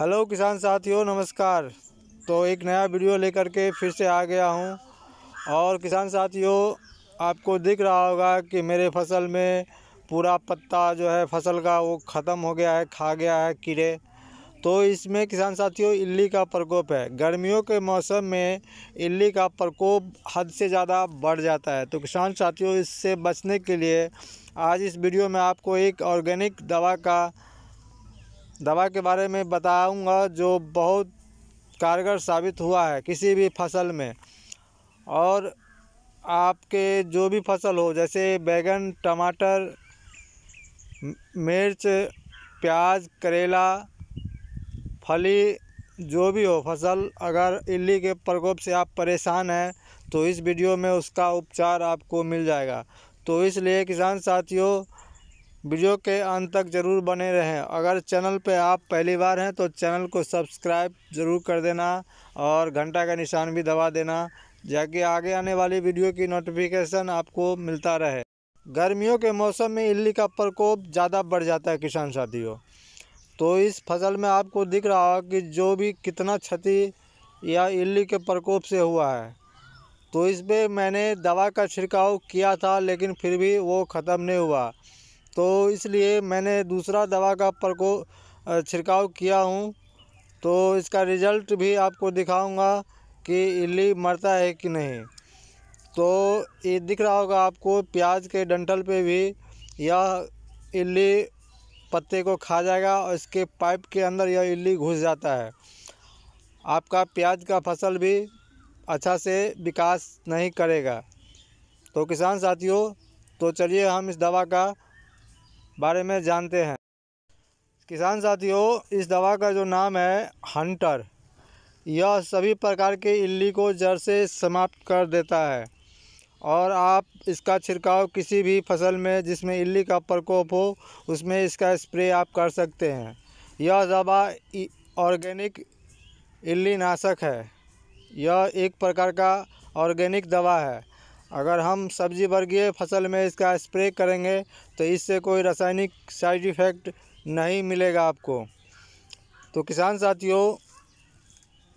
hello किसान साथियों नमस्कार तो एक नया वीडियो लेकर के फिर से आ गया हूं और किसान साथियों आपको दिख रहा होगा कि मेरे फसल में पूरा पत्ता जो है फसल का वो ख़त्म हो गया है खा गया है कीड़े तो इसमें किसान साथियों इल्ली का प्रकोप है गर्मियों के मौसम में इल्ली का प्रकोप हद से ज़्यादा बढ़ जाता है तो किसान साथियों इससे बचने के लिए आज इस वीडियो में आपको एक ऑर्गेनिक दवा का दवा के बारे में बताऊंगा जो बहुत कारगर साबित हुआ है किसी भी फसल में और आपके जो भी फसल हो जैसे बैगन टमाटर मिर्च प्याज करेला फली जो भी हो फसल अगर इल्ली के प्रकोप से आप परेशान हैं तो इस वीडियो में उसका उपचार आपको मिल जाएगा तो इसलिए किसान साथियों वीडियो के अंत तक ज़रूर बने रहें अगर चैनल पे आप पहली बार हैं तो चैनल को सब्सक्राइब ज़रूर कर देना और घंटा का निशान भी दबा देना ताकि आगे आने वाली वीडियो की नोटिफिकेशन आपको मिलता रहे गर्मियों के मौसम में इल्ली का प्रकोप ज़्यादा बढ़ जाता है किसान साथियों तो इस फसल में आपको दिख रहा हो कि जो भी कितना क्षति या इल्ली के प्रकोप से हुआ है तो इस पर मैंने दवा का छिड़काव किया था लेकिन फिर भी वो ख़त्म नहीं हुआ तो इसलिए मैंने दूसरा दवा का प्रको छिड़काव किया हूँ तो इसका रिज़ल्ट भी आपको दिखाऊंगा कि इली मरता है कि नहीं तो ये दिख रहा होगा आपको प्याज के डंठल पे भी यह इली पत्ते को खा जाएगा और इसके पाइप के अंदर यह इली घुस जाता है आपका प्याज का फसल भी अच्छा से विकास नहीं करेगा तो किसान साथियों तो चलिए हम इस दवा का बारे में जानते हैं किसान साथियों इस दवा का जो नाम है हंटर यह सभी प्रकार के इल्ली को जड़ से समाप्त कर देता है और आप इसका छिड़काव किसी भी फसल में जिसमें इल्ली का प्रकोप हो उसमें इसका स्प्रे आप कर सकते हैं यह दवा ऑर्गेनिक इल्ली नाशक है यह एक प्रकार का ऑर्गेनिक दवा है अगर हम सब्जी वर्गीय फसल में इसका स्प्रे करेंगे तो इससे कोई रासायनिक साइड इफ़ेक्ट नहीं मिलेगा आपको तो किसान साथियों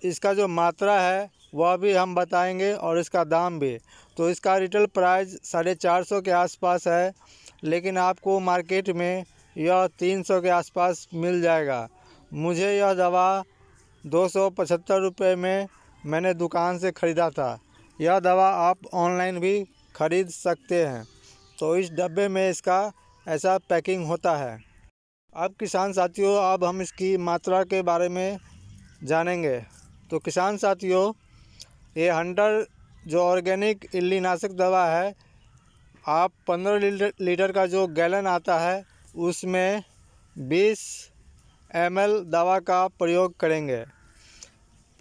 इसका जो मात्रा है वह भी हम बताएंगे और इसका दाम भी तो इसका रिटेल प्राइस साढ़े चार सौ के आसपास है लेकिन आपको मार्केट में यह तीन सौ के आसपास मिल जाएगा मुझे यह दवा दो सौ पचहत्तर रुपये में मैंने दुकान से ख़रीदा था यह दवा आप ऑनलाइन भी खरीद सकते हैं तो इस डब्बे में इसका ऐसा पैकिंग होता है अब किसान साथियों अब हम इसकी मात्रा के बारे में जानेंगे तो किसान साथियों ये हंडर जो ऑर्गेनिक इल्ली नाशक दवा है आप पंद्रह लीटर का जो गैलन आता है उसमें बीस एम दवा का प्रयोग करेंगे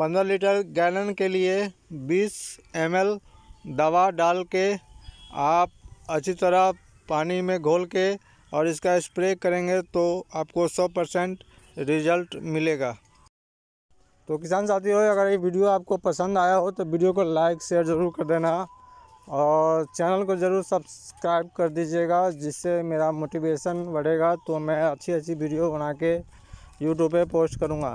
पंद्रह लीटर गैलन के लिए बीस एम दवा डाल के आप अच्छी तरह पानी में घोल के और इसका स्प्रे करेंगे तो आपको सौ परसेंट रिजल्ट मिलेगा तो किसान साथियों अगर ये वीडियो आपको पसंद आया हो तो वीडियो को लाइक शेयर ज़रूर कर देना और चैनल को ज़रूर सब्सक्राइब कर दीजिएगा जिससे मेरा मोटिवेशन बढ़ेगा तो मैं अच्छी अच्छी वीडियो बना के यूट्यूब पर पोस्ट करूँगा